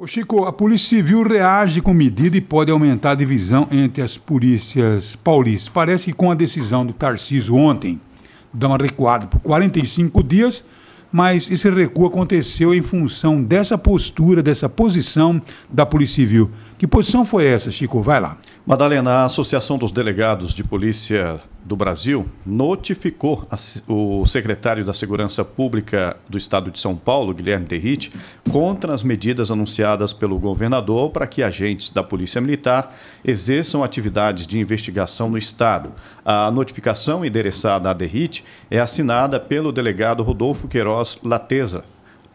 O Chico, a Polícia Civil reage com medida e pode aumentar a divisão entre as polícias paulistas. Parece que com a decisão do Tarcísio ontem, dá uma recuada por 45 dias, mas esse recuo aconteceu em função dessa postura, dessa posição da Polícia Civil. Que posição foi essa, Chico? Vai lá. Madalena, a Associação dos Delegados de Polícia do Brasil notificou o secretário da Segurança Pública do Estado de São Paulo, Guilherme Derrite, contra as medidas anunciadas pelo governador para que agentes da Polícia Militar exerçam atividades de investigação no Estado. A notificação endereçada a Derrite é assinada pelo delegado Rodolfo Queiroz Lateza,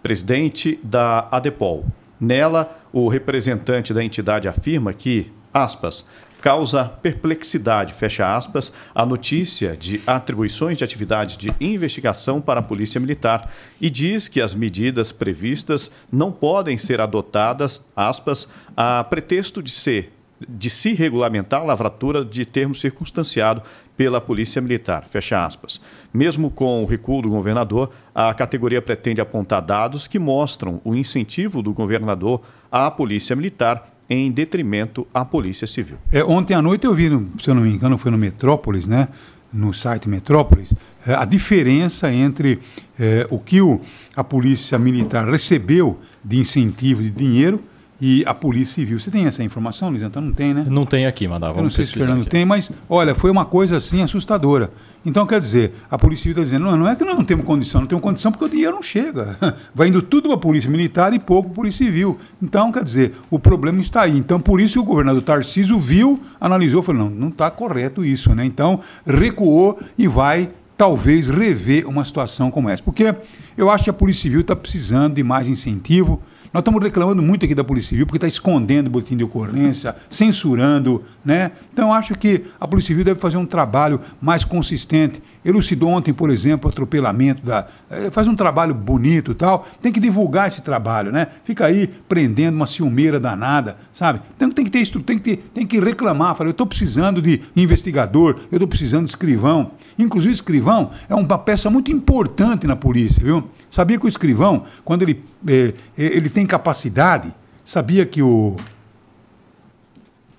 presidente da ADEPOL. Nela, o representante da entidade afirma que aspas, causa perplexidade, fecha aspas, a notícia de atribuições de atividade de investigação para a Polícia Militar e diz que as medidas previstas não podem ser adotadas, aspas, a pretexto de ser de se regulamentar a lavratura de termo circunstanciado pela Polícia Militar, fecha aspas. Mesmo com o recuo do governador, a categoria pretende apontar dados que mostram o incentivo do governador à Polícia Militar em detrimento à Polícia Civil. É, ontem à noite eu vi, se eu não me engano, foi no Metrópolis, né? no site Metrópolis, é, a diferença entre é, o que o, a Polícia Militar recebeu de incentivo de dinheiro e a Polícia Civil. Você tem essa informação, Luiz Antônio? Não tem, né? Não tem aqui, Mandava. Eu não sei se o Fernando aqui. tem, mas olha, foi uma coisa assim assustadora. Então, quer dizer, a Polícia Civil está dizendo: não, não é que nós não temos condição, não temos condição porque o dinheiro não chega. Vai indo tudo para a Polícia Militar e pouco para a Polícia Civil. Então, quer dizer, o problema está aí. Então, por isso que o governador Tarcísio viu, analisou e falou: não, não está correto isso, né? Então, recuou e vai talvez rever uma situação como essa. Porque eu acho que a Polícia Civil está precisando de mais incentivo, nós estamos reclamando muito aqui da Polícia Civil, porque está escondendo o boletim de ocorrência, censurando, né? Então, eu acho que a Polícia Civil deve fazer um trabalho mais consistente. Elucidou ontem, por exemplo, o atropelamento da. Eh, faz um trabalho bonito e tal. Tem que divulgar esse trabalho, né? Fica aí prendendo uma ciumeira danada, sabe? Então tem que ter estrutura, tem que, ter, tem que reclamar. Fala, eu estou precisando de investigador, eu estou precisando de escrivão. Inclusive, escrivão é uma peça muito importante na polícia, viu? Sabia que o escrivão, quando ele, eh, ele tem capacidade, sabia que o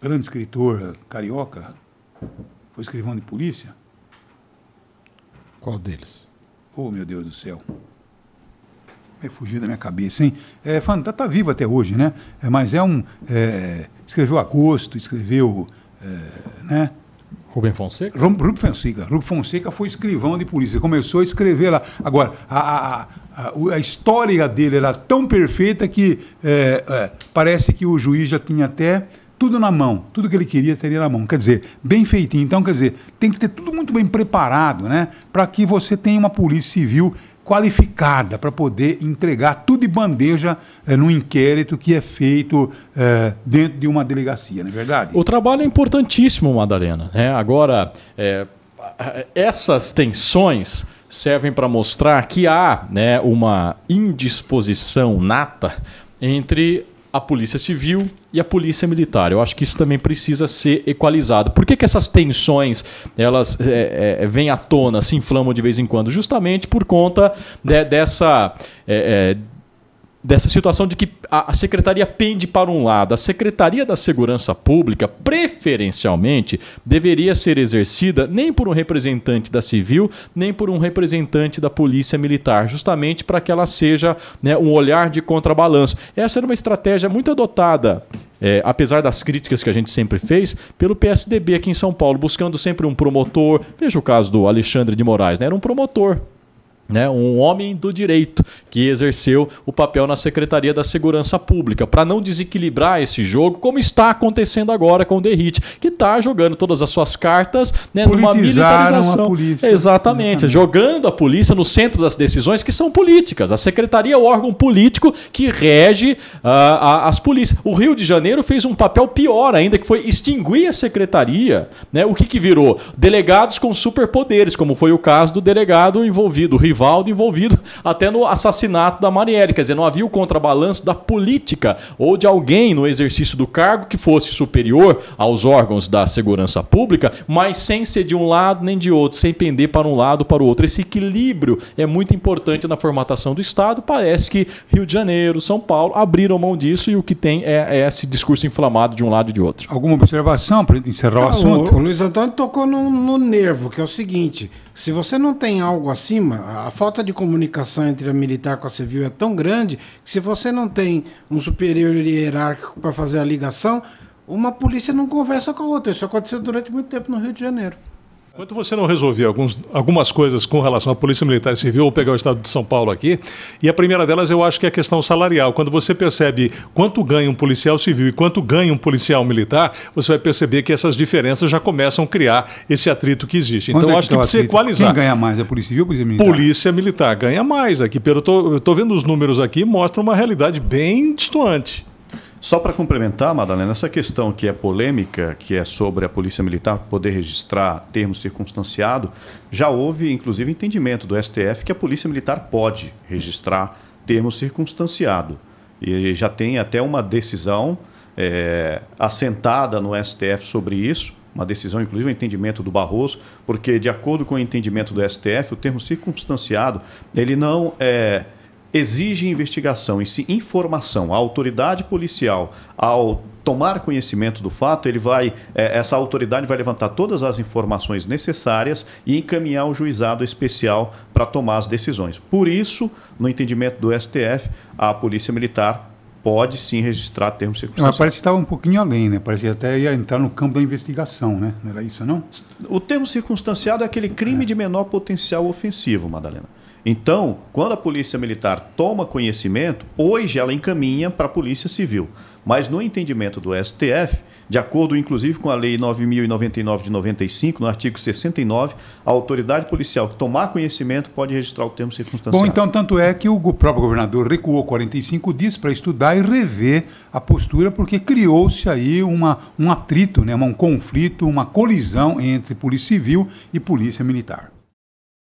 grande escritor carioca foi escrivão de polícia? Qual deles? Oh, meu Deus do céu. É fugir da minha cabeça, hein? É, Fanta tá, tá vivo até hoje, né? É, mas é um. É, escreveu Agosto, escreveu. É, né? Rubem Fonseca? Rubem Fonseca. Rubem Fonseca foi escrivão de polícia. Começou a escrever lá. Agora, a, a, a, a história dele era tão perfeita que é, é, parece que o juiz já tinha até tudo na mão. Tudo que ele queria teria na mão. Quer dizer, bem feitinho. Então, quer dizer, tem que ter tudo muito bem preparado, né? Para que você tenha uma polícia civil qualificada para poder entregar tudo de bandeja é, eh, no inquérito que é feito é, dentro de uma delegacia, não é verdade? O trabalho é importantíssimo, Madalena. Né? Agora, é, essas tensões servem para mostrar que há né, uma indisposição nata entre a polícia civil e a polícia militar. Eu acho que isso também precisa ser equalizado. Por que, que essas tensões elas é, é, é vêm à tona, se inflamam de vez em quando? Justamente por conta de, dessa é, é dessa situação de que a, a secretaria pende para um lado. A Secretaria da Segurança Pública, preferencialmente, deveria ser exercida nem por um representante da civil, nem por um representante da polícia militar, justamente para que ela seja né, um olhar de contrabalanço. Essa era uma estratégia muito adotada é, apesar das críticas que a gente sempre fez, pelo PSDB aqui em São Paulo, buscando sempre um promotor. Veja o caso do Alexandre de Moraes, né? era um promotor né, um homem do direito que exerceu o papel na Secretaria da Segurança Pública, para não desequilibrar esse jogo, como está acontecendo agora com o Derrite, que está jogando todas as suas cartas né, numa militarização. A polícia. Exatamente, jogando a polícia no centro das decisões que são políticas. A Secretaria é o órgão político que rege uh, a, as polícias. O Rio de Janeiro fez um papel pior ainda, que foi extinguir a Secretaria. Né, o que, que virou? Delegados com superpoderes, como foi o caso do delegado envolvido, o Rivaldo envolvido até no assassinato da Marielle. Quer dizer, não havia o contrabalanço da política ou de alguém no exercício do cargo que fosse superior aos órgãos da segurança pública, mas sem ser de um lado nem de outro, sem pender para um lado para o outro. Esse equilíbrio é muito importante na formatação do Estado. Parece que Rio de Janeiro, São Paulo abriram mão disso e o que tem é, é esse discurso inflamado de um lado e de outro. Alguma observação para encerrar ah, o assunto? O, o Luiz Antônio tocou no, no nervo, que é o seguinte: se você não tem algo acima, a falta de comunicação entre a militar com a civil é tão grande que se você não tem um superior hierárquico para fazer a ligação, uma polícia não conversa com a outra. Isso aconteceu durante muito tempo no Rio de Janeiro. Enquanto você não resolver alguns, algumas coisas com relação à Polícia Militar e Civil, ou pegar o Estado de São Paulo aqui, e a primeira delas eu acho que é a questão salarial. Quando você percebe quanto ganha um policial civil e quanto ganha um policial militar, você vai perceber que essas diferenças já começam a criar esse atrito que existe. Quando então é acho que, que precisa equalizar. Quem ganha mais? A Polícia Civil ou Polícia Militar? Polícia Militar ganha mais aqui. Pelo, eu estou vendo os números aqui, mostra uma realidade bem distoante. Só para complementar, Madalena, essa questão que é polêmica, que é sobre a Polícia Militar poder registrar termo circunstanciado, já houve, inclusive, entendimento do STF que a Polícia Militar pode registrar termo circunstanciado. E já tem até uma decisão é, assentada no STF sobre isso, uma decisão, inclusive, um entendimento do Barroso, porque, de acordo com o entendimento do STF, o termo circunstanciado, ele não é exige investigação e se informação a autoridade policial, ao tomar conhecimento do fato, ele vai, é, essa autoridade vai levantar todas as informações necessárias e encaminhar o juizado especial para tomar as decisões. Por isso, no entendimento do STF, a Polícia Militar pode sim registrar termos é, circunstanciais. Mas parece que estava um pouquinho além, né? Parecia até ia entrar no campo da investigação, né? Não era isso, não? O termo circunstanciado é aquele crime é. de menor potencial ofensivo, Madalena. Então, quando a Polícia Militar toma conhecimento, hoje ela encaminha para a Polícia Civil. Mas no entendimento do STF, de acordo inclusive com a Lei 9099 de 95, no artigo 69, a autoridade policial que tomar conhecimento pode registrar o termo circunstancial. Bom, então tanto é que o próprio governador recuou 45 dias para estudar e rever a postura, porque criou-se aí uma, um atrito, né, um conflito, uma colisão entre Polícia Civil e Polícia Militar.